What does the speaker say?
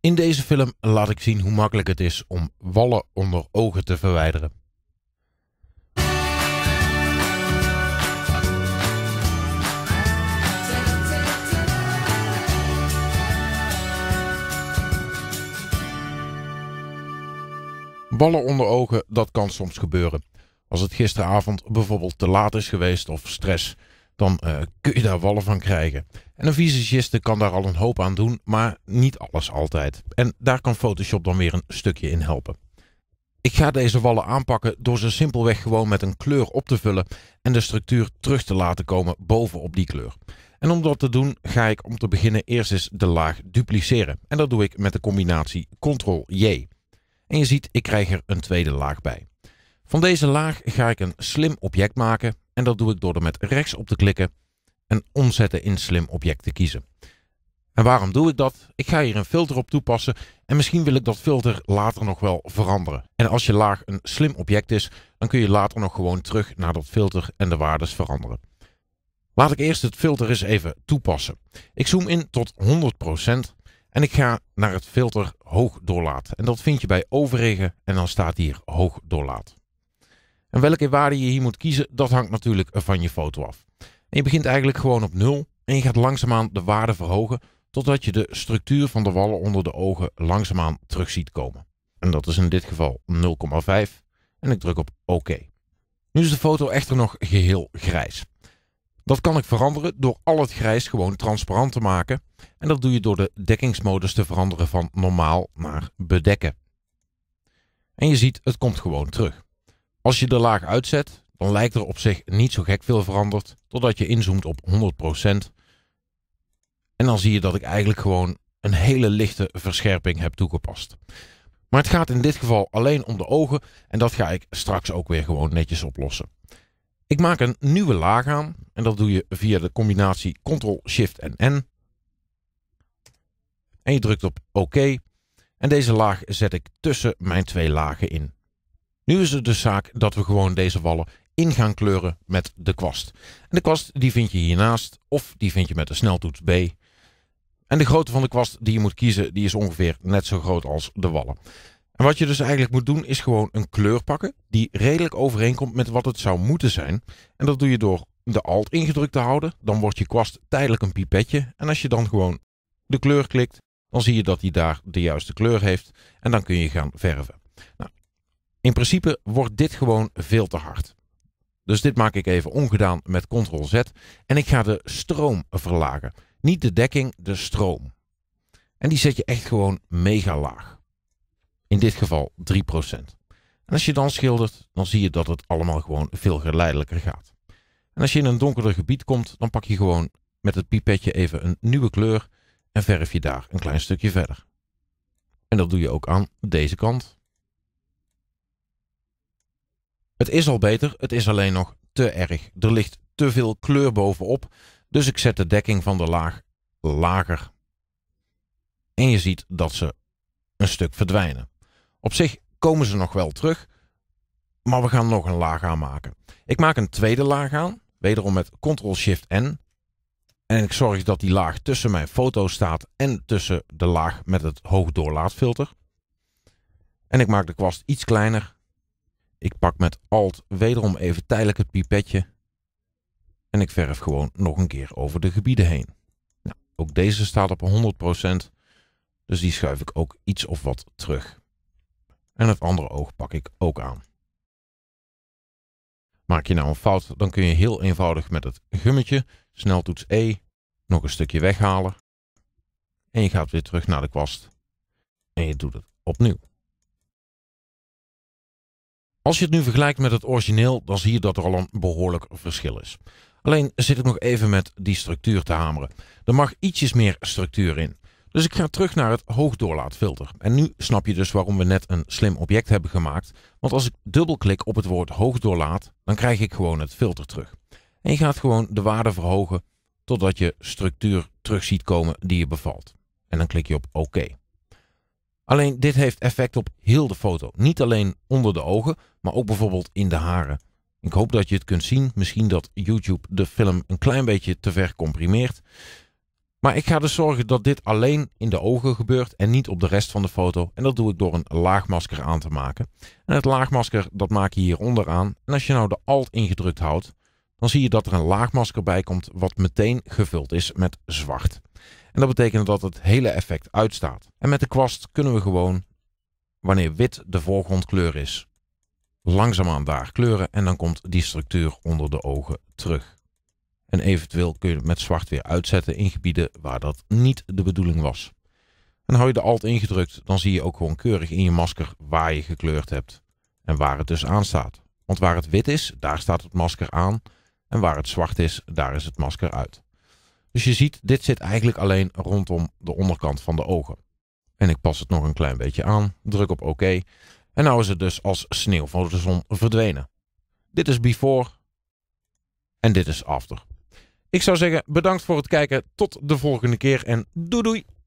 In deze film laat ik zien hoe makkelijk het is om wallen onder ogen te verwijderen. Ballen onder ogen, dat kan soms gebeuren. Als het gisteravond bijvoorbeeld te laat is geweest of stress dan eh, kun je daar wallen van krijgen. En een visagiste kan daar al een hoop aan doen, maar niet alles altijd. En daar kan Photoshop dan weer een stukje in helpen. Ik ga deze wallen aanpakken door ze simpelweg gewoon met een kleur op te vullen en de structuur terug te laten komen bovenop die kleur. En om dat te doen ga ik om te beginnen eerst eens de laag dupliceren. En dat doe ik met de combinatie Ctrl-J. En je ziet, ik krijg er een tweede laag bij. Van deze laag ga ik een slim object maken en dat doe ik door er met rechts op te klikken en omzetten in slim object te kiezen. En waarom doe ik dat? Ik ga hier een filter op toepassen en misschien wil ik dat filter later nog wel veranderen. En als je laag een slim object is, dan kun je later nog gewoon terug naar dat filter en de waardes veranderen. Laat ik eerst het filter eens even toepassen. Ik zoom in tot 100% en ik ga naar het filter hoog doorlaat. En dat vind je bij overregen en dan staat hier hoog doorlaat. En welke waarde je hier moet kiezen, dat hangt natuurlijk van je foto af. En je begint eigenlijk gewoon op nul en je gaat langzaamaan de waarde verhogen totdat je de structuur van de wallen onder de ogen langzaamaan terug ziet komen. En dat is in dit geval 0,5 en ik druk op OK. Nu is de foto echter nog geheel grijs. Dat kan ik veranderen door al het grijs gewoon transparant te maken. En dat doe je door de dekkingsmodus te veranderen van normaal naar bedekken. En je ziet, het komt gewoon terug. Als je de laag uitzet, dan lijkt er op zich niet zo gek veel veranderd, totdat je inzoomt op 100%. En dan zie je dat ik eigenlijk gewoon een hele lichte verscherping heb toegepast. Maar het gaat in dit geval alleen om de ogen en dat ga ik straks ook weer gewoon netjes oplossen. Ik maak een nieuwe laag aan en dat doe je via de combinatie Ctrl, Shift en N. En je drukt op OK. En deze laag zet ik tussen mijn twee lagen in. Nu is het dus zaak dat we gewoon deze wallen in gaan kleuren met de kwast. En de kwast die vind je hiernaast of die vind je met de sneltoets B. En de grootte van de kwast die je moet kiezen die is ongeveer net zo groot als de wallen. En wat je dus eigenlijk moet doen is gewoon een kleur pakken die redelijk overeenkomt met wat het zou moeten zijn. En dat doe je door de alt ingedrukt te houden. Dan wordt je kwast tijdelijk een pipetje. En als je dan gewoon de kleur klikt, dan zie je dat hij daar de juiste kleur heeft. En dan kun je gaan verven. Nou, in principe wordt dit gewoon veel te hard. Dus dit maak ik even ongedaan met Ctrl-Z en ik ga de stroom verlagen. Niet de dekking, de stroom. En die zet je echt gewoon mega laag. In dit geval 3%. En als je dan schildert, dan zie je dat het allemaal gewoon veel geleidelijker gaat. En als je in een donkerder gebied komt, dan pak je gewoon met het pipetje even een nieuwe kleur en verf je daar een klein stukje verder. En dat doe je ook aan deze kant. Het is al beter, het is alleen nog te erg. Er ligt te veel kleur bovenop, dus ik zet de dekking van de laag lager. En je ziet dat ze een stuk verdwijnen. Op zich komen ze nog wel terug, maar we gaan nog een laag aanmaken. Ik maak een tweede laag aan, wederom met Ctrl-Shift-N. En ik zorg dat die laag tussen mijn foto staat en tussen de laag met het hoogdoorlaatfilter. En ik maak de kwast iets kleiner ik pak met Alt wederom even tijdelijk het pipetje. En ik verf gewoon nog een keer over de gebieden heen. Nou, ook deze staat op 100%. Dus die schuif ik ook iets of wat terug. En het andere oog pak ik ook aan. Maak je nou een fout, dan kun je heel eenvoudig met het gummetje, sneltoets E, nog een stukje weghalen. En je gaat weer terug naar de kwast. En je doet het opnieuw. Als je het nu vergelijkt met het origineel, dan zie je dat er al een behoorlijk verschil is. Alleen zit ik nog even met die structuur te hameren. Er mag ietsjes meer structuur in. Dus ik ga terug naar het hoogdoorlaatfilter. En nu snap je dus waarom we net een slim object hebben gemaakt. Want als ik dubbelklik op het woord hoogdoorlaat, dan krijg ik gewoon het filter terug. En je gaat gewoon de waarde verhogen totdat je structuur terug ziet komen die je bevalt. En dan klik je op OK. Alleen dit heeft effect op heel de foto. Niet alleen onder de ogen, maar ook bijvoorbeeld in de haren. Ik hoop dat je het kunt zien. Misschien dat YouTube de film een klein beetje te ver comprimeert. Maar ik ga dus zorgen dat dit alleen in de ogen gebeurt en niet op de rest van de foto. En dat doe ik door een laagmasker aan te maken. En het laagmasker dat maak je hieronder aan. En als je nou de Alt ingedrukt houdt, dan zie je dat er een laagmasker bij komt wat meteen gevuld is met zwart. En dat betekent dat het hele effect uitstaat. En met de kwast kunnen we gewoon, wanneer wit de voorgrondkleur is, langzaamaan daar kleuren en dan komt die structuur onder de ogen terug. En eventueel kun je het met zwart weer uitzetten in gebieden waar dat niet de bedoeling was. En hou je de alt ingedrukt, dan zie je ook gewoon keurig in je masker waar je gekleurd hebt en waar het dus aan staat. Want waar het wit is, daar staat het masker aan en waar het zwart is, daar is het masker uit. Dus je ziet, dit zit eigenlijk alleen rondom de onderkant van de ogen. En ik pas het nog een klein beetje aan, druk op oké. OK, en nou is het dus als sneeuw de zon verdwenen. Dit is before en dit is after. Ik zou zeggen, bedankt voor het kijken. Tot de volgende keer en doei doei!